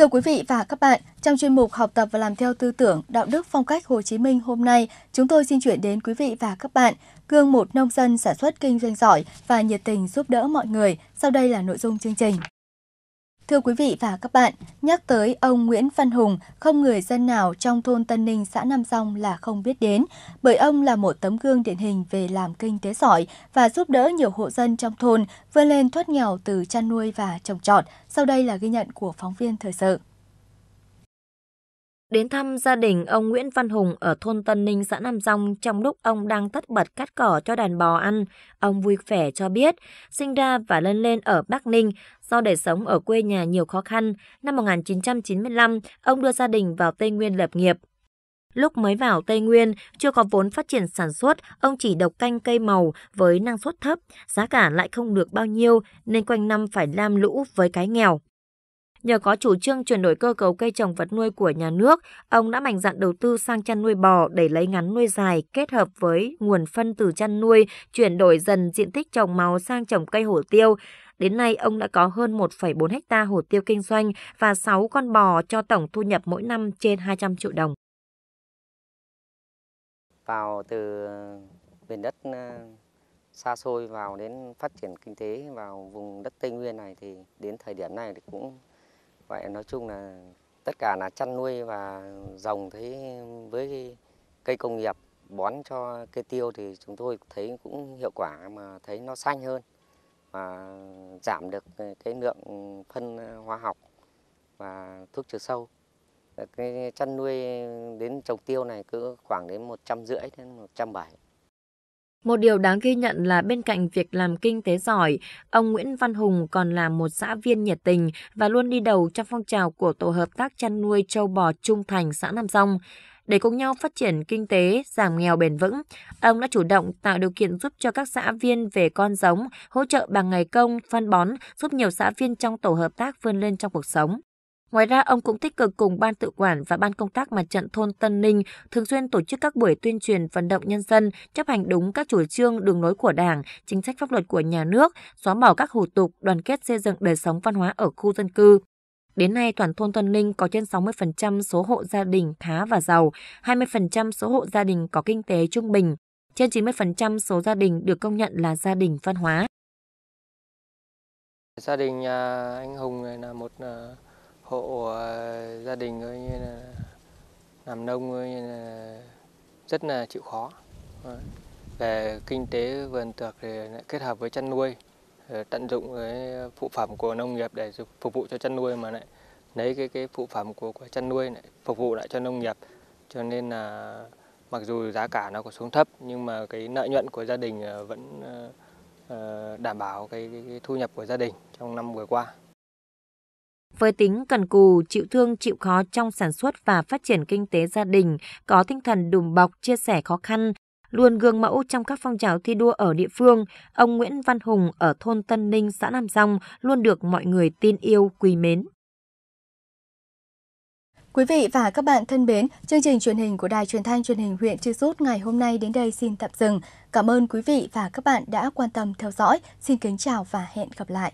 Thưa quý vị và các bạn, trong chuyên mục học tập và làm theo tư tưởng, đạo đức phong cách Hồ Chí Minh hôm nay, chúng tôi xin chuyển đến quý vị và các bạn gương một nông dân sản xuất kinh doanh giỏi và nhiệt tình giúp đỡ mọi người. Sau đây là nội dung chương trình. Thưa quý vị và các bạn, nhắc tới ông Nguyễn Văn Hùng, không người dân nào trong thôn Tân Ninh, xã Nam Song là không biết đến, bởi ông là một tấm gương điển hình về làm kinh tế giỏi và giúp đỡ nhiều hộ dân trong thôn vươn lên thoát nghèo từ chăn nuôi và trồng trọt. Sau đây là ghi nhận của phóng viên thời sự. Đến thăm gia đình ông Nguyễn Văn Hùng ở thôn Tân Ninh, xã Nam Dòng trong lúc ông đang tất bật cắt cỏ cho đàn bò ăn, ông vui vẻ cho biết sinh ra và lớn lên ở Bắc Ninh, Do đời sống ở quê nhà nhiều khó khăn, năm 1995, ông đưa gia đình vào Tây Nguyên lập nghiệp. Lúc mới vào Tây Nguyên, chưa có vốn phát triển sản xuất, ông chỉ độc canh cây màu với năng suất thấp, giá cả lại không được bao nhiêu nên quanh năm phải lam lũ với cái nghèo. Nhờ có chủ trương chuyển đổi cơ cấu cây trồng vật nuôi của nhà nước, ông đã mạnh dạn đầu tư sang chăn nuôi bò để lấy ngắn nuôi dài kết hợp với nguồn phân từ chăn nuôi, chuyển đổi dần diện tích trồng màu sang trồng cây hổ tiêu. Đến nay, ông đã có hơn 1,4 hecta hồ tiêu kinh doanh và 6 con bò cho tổng thu nhập mỗi năm trên 200 triệu đồng. Vào từ miền đất ờ, xa xôi vào đến phát triển kinh tế vào vùng đất Tây Nguyên này thì đến thời điểm này thì cũng vậy nói chung là tất cả là chăn nuôi và rồng thấy với cây công nghiệp bón cho cây tiêu thì chúng tôi thấy cũng hiệu quả mà thấy nó xanh hơn và giảm được cái lượng phân hóa học và thuốc trừ sâu. Cái chăn nuôi đến trồng tiêu này cứ khoảng đến 150 đến 170. Một điều đáng ghi nhận là bên cạnh việc làm kinh tế giỏi, ông Nguyễn Văn Hùng còn là một xã viên nhiệt tình và luôn đi đầu trong phong trào của tổ hợp tác chăn nuôi châu bò trung thành xã Nam Rong. Để cùng nhau phát triển kinh tế, giảm nghèo bền vững, ông đã chủ động tạo điều kiện giúp cho các xã viên về con giống, hỗ trợ bằng ngày công, phân bón, giúp nhiều xã viên trong tổ hợp tác vươn lên trong cuộc sống. Ngoài ra, ông cũng tích cực cùng Ban tự quản và Ban công tác mặt trận thôn Tân Ninh thường xuyên tổ chức các buổi tuyên truyền vận động nhân dân chấp hành đúng các chủ trương đường lối của Đảng, chính sách pháp luật của nhà nước, xóa bỏ các hủ tục, đoàn kết xây dựng đời sống văn hóa ở khu dân cư. Đến nay, toàn thôn Tân Ninh có trên 60% số hộ gia đình khá và giàu, 20% số hộ gia đình có kinh tế trung bình, trên 90% số gia đình được công nhận là gia đình văn hóa. Gia đình nhà anh Hùng này là một à, hộ à, gia đình như là làm nông như là rất là chịu khó. Ờ, về kinh tế vườn tược thì lại kết hợp với chăn nuôi. Ờ, tận dụng cái phụ phẩm của nông nghiệp để phục vụ cho chăn nuôi mà lại lấy cái cái phụ phẩm của, của chăn nuôi lại phục vụ lại cho nông nghiệp cho nên là mặc dù giá cả nó có xuống thấp nhưng mà cái lợi nhuận của gia đình ờ, vẫn ờ, đảm bảo cái, cái, cái thu nhập của gia đình trong năm vừa qua. Với tính cần cù, chịu thương, chịu khó trong sản xuất và phát triển kinh tế gia đình, có tinh thần đùm bọc, chia sẻ khó khăn, luôn gương mẫu trong các phong trào thi đua ở địa phương, ông Nguyễn Văn Hùng ở thôn Tân Ninh, xã Nam Song luôn được mọi người tin yêu, quý mến. Quý vị và các bạn thân mến, chương trình truyền hình của Đài Truyền thanh Truyền hình huyện Chư rút ngày hôm nay đến đây xin tạm dừng. Cảm ơn quý vị và các bạn đã quan tâm theo dõi. Xin kính chào và hẹn gặp lại.